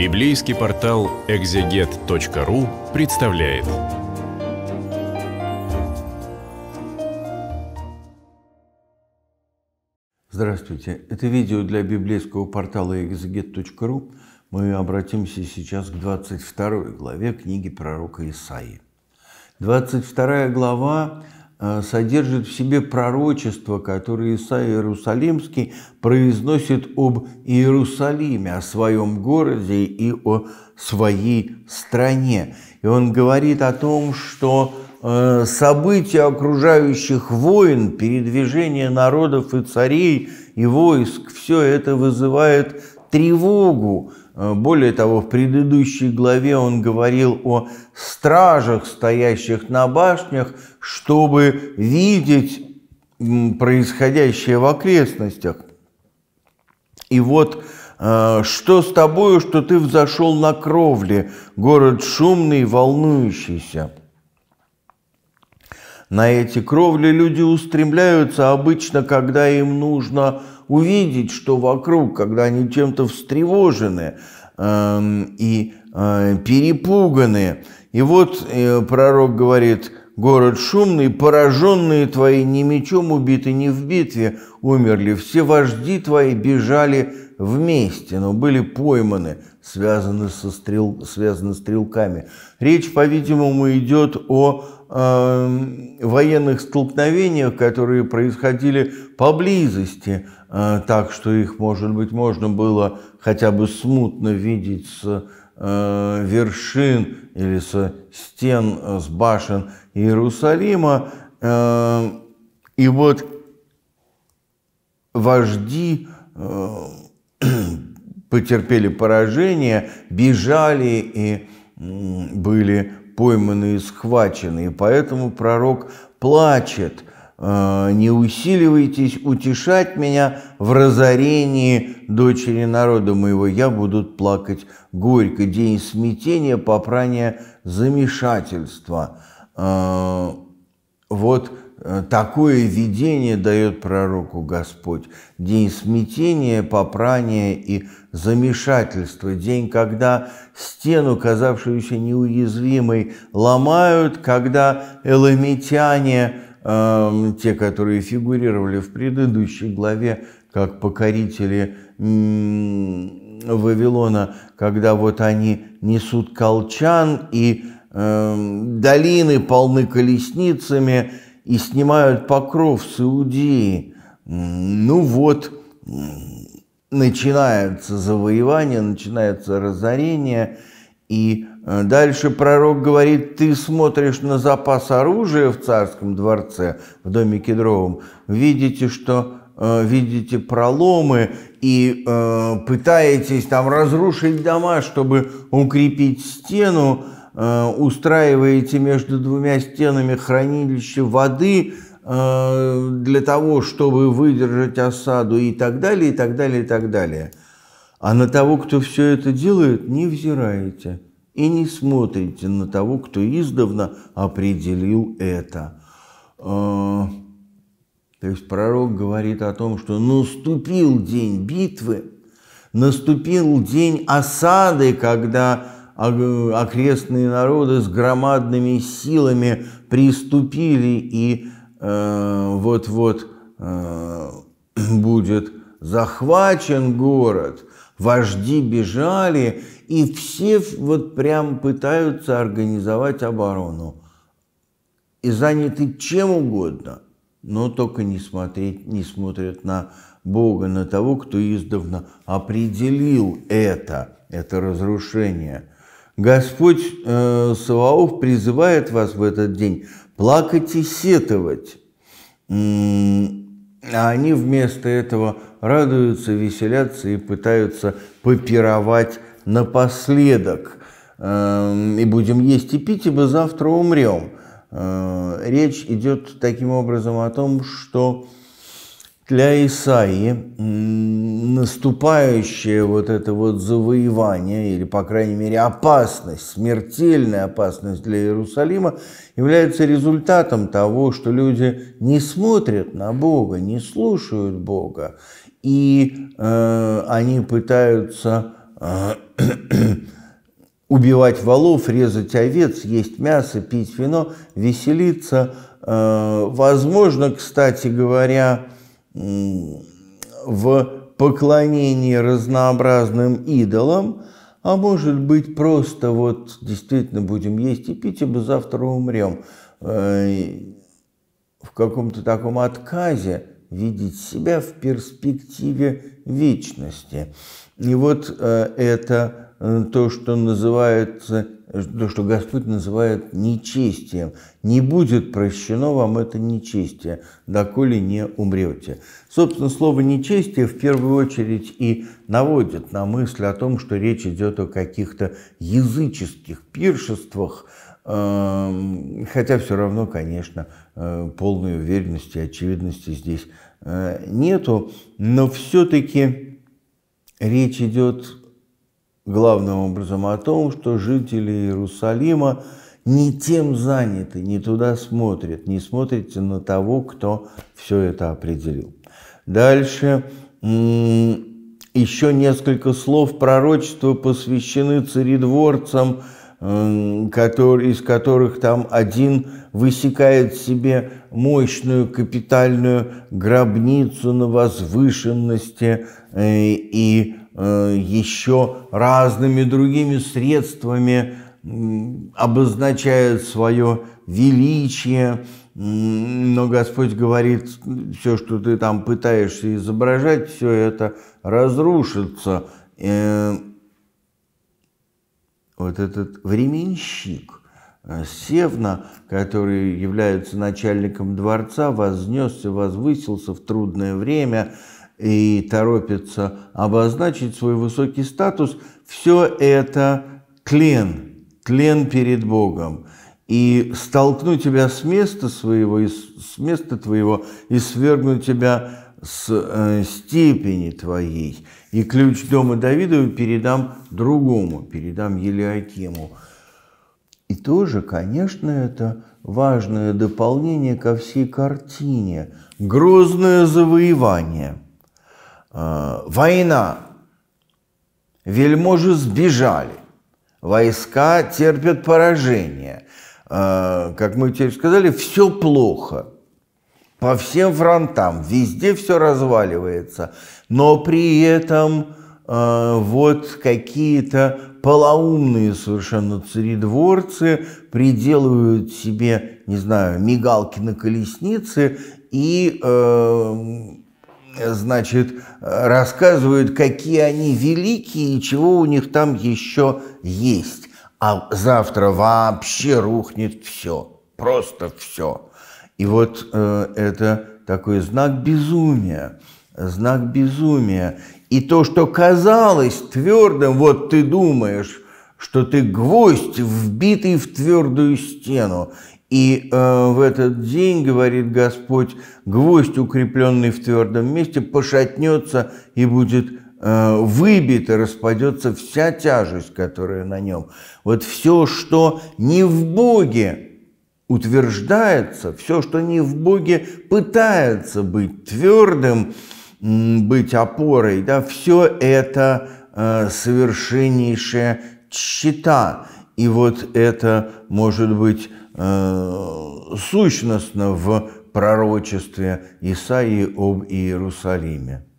Библейский портал экзегет.ру представляет. Здравствуйте. Это видео для библейского портала экзегет.ру. Мы обратимся сейчас к 22 главе книги пророка Исаии. 22 глава Э, содержит в себе пророчество, которое Исаия Иерусалимский произносит об Иерусалиме, о своем городе и о своей стране. И он говорит о том, что э, события окружающих войн, передвижение народов и царей и войск, все это вызывает тревогу Э, более того, в предыдущей главе он говорил о стражах, стоящих на башнях, чтобы видеть происходящее в окрестностях. И вот э, что с тобою, что ты взошел на кровли, город шумный, волнующийся? На эти кровли люди устремляются обычно, когда им нужно увидеть, что вокруг, когда они чем-то встревожены э, и э, перепуганы. И вот э, пророк говорит – Город шумный, пораженные твои, не мечом убиты, не в битве умерли. Все вожди твои бежали вместе, но были пойманы, связаны, со стрел, связаны стрелками. Речь, по-видимому, идет о э, военных столкновениях, которые происходили поблизости, э, так что их, может быть, можно было хотя бы смутно видеть с Э, вершин или со стен, э, с башен Иерусалима. Э, и вот вожди потерпели поражение, бежали и были пойманы и схвачены. И поэтому пророк плачет – Э, не усиливайтесь утешать меня в разорении дочери народа моего. Я буду плакать горько. День смятения, попрания, замешательства. Э, вот э, такое видение дает пророку Господь. День смятения, попрания и замешательства. День, когда стену, казавшуюся неуязвимой, ломают, когда эламитяне Эм, те, которые фигурировали в предыдущей главе, как покорители Вавилона, когда вот они несут колчан и э, долины полны колесницами и снимают покров с Иудеи. Ну вот, начинается завоевание, начинается разорение, и Э, дальше пророк говорит, ты смотришь на запас оружия в царском дворце, в доме Кедровом, видите, что э, видите проломы и э, пытаетесь там разрушить дома, чтобы укрепить стену, э, устраиваете между двумя стенами хранилище воды э, для того, чтобы выдержать осаду и так далее, и так далее, и так далее. А на того, кто все это делает, не взираете – и не смотрите на того, кто издавна определил это. А, то есть пророк говорит о том, что наступил день битвы, наступил день осады, когда окрестные народы с громадными силами приступили и э, вот-вот э, э, будет захвачен город – вожди бежали, и все вот прям пытаются организовать оборону. И заняты чем угодно, но только не, смотреть, не смотрят на Бога, на того, кто издавна определил это, это разрушение. Господь э, Саваоф призывает вас в этот день плакать и сетовать. А они вместо этого радуются, веселятся и пытаются попировать напоследок. Эм, и будем есть и пить, ибо завтра умрем. Э, речь идет таким образом о том, что для Исаи наступающее вот это вот завоевание, или, по крайней мере, опасность, смертельная опасность для Иерусалима, является результатом того, что люди не смотрят на Бога, не слушают Бога и э, они пытаются э, убивать валов, резать овец, есть мясо, пить вино, веселиться. Э, возможно, кстати говоря, э, в поклонении разнообразным идолам, а может быть просто вот действительно будем есть и пить, ибо завтра умрем. Э, в каком-то таком отказе видеть себя в перспективе вечности. И вот э, это э, то, что называется, то, что Господь называет нечестием. Не будет прощено вам это нечестие, доколе не умрете. Собственно, слово «нечестие» в первую очередь и наводит на мысль о том, что речь идет о каких-то языческих пиршествах, эм, хотя все равно, конечно, Э, полной уверенности, очевидности здесь э, нету. Но все-таки речь идет главным образом о том, что жители Иерусалима не тем заняты, не туда смотрят, не смотрите на того, кто все это определил. Дальше еще несколько слов пророчества посвящены царедворцам – который, из которых там один высекает себе мощную капитальную гробницу на возвышенности э, и э, еще разными другими средствами обозначает свое величие, но Господь говорит, все, что ты там пытаешься изображать, все это разрушится. Э, вот этот временщик э, Севна, который является начальником дворца, вознесся, возвысился в трудное время и торопится обозначить свой высокий статус, все это тлен, тлен перед Богом. И столкну тебя с места своего, с места твоего, и свергну тебя с э, степени твоей, и ключ дома Давидова передам другому, передам Елиакиму. И тоже, конечно, это важное дополнение ко всей картине. Грозное завоевание, а, война, вельможи сбежали, войска терпят поражение. А, как мы теперь сказали, все плохо – по всем фронтам, везде все разваливается, но при этом э, вот какие-то полоумные совершенно царедворцы приделывают себе, не знаю, мигалки на колеснице и, э, значит, рассказывают, какие они великие и чего у них там еще есть. А завтра вообще рухнет все, просто все. И вот э, это такой знак безумия, знак безумия. И то, что казалось твердым, вот ты думаешь, что ты гвоздь, вбитый в твердую стену. И э, в этот день, говорит Господь, гвоздь, укрепленный в твердом месте, пошатнется и будет э, выбит, и распадется вся тяжесть, которая на нем. Вот все, что не в Боге, утверждается, все, что не в Боге, пытается быть твердым, быть опорой, да, все это э, совершеннейшая чита. И вот это может быть э, сущностно в пророчестве Исаии об Иерусалиме.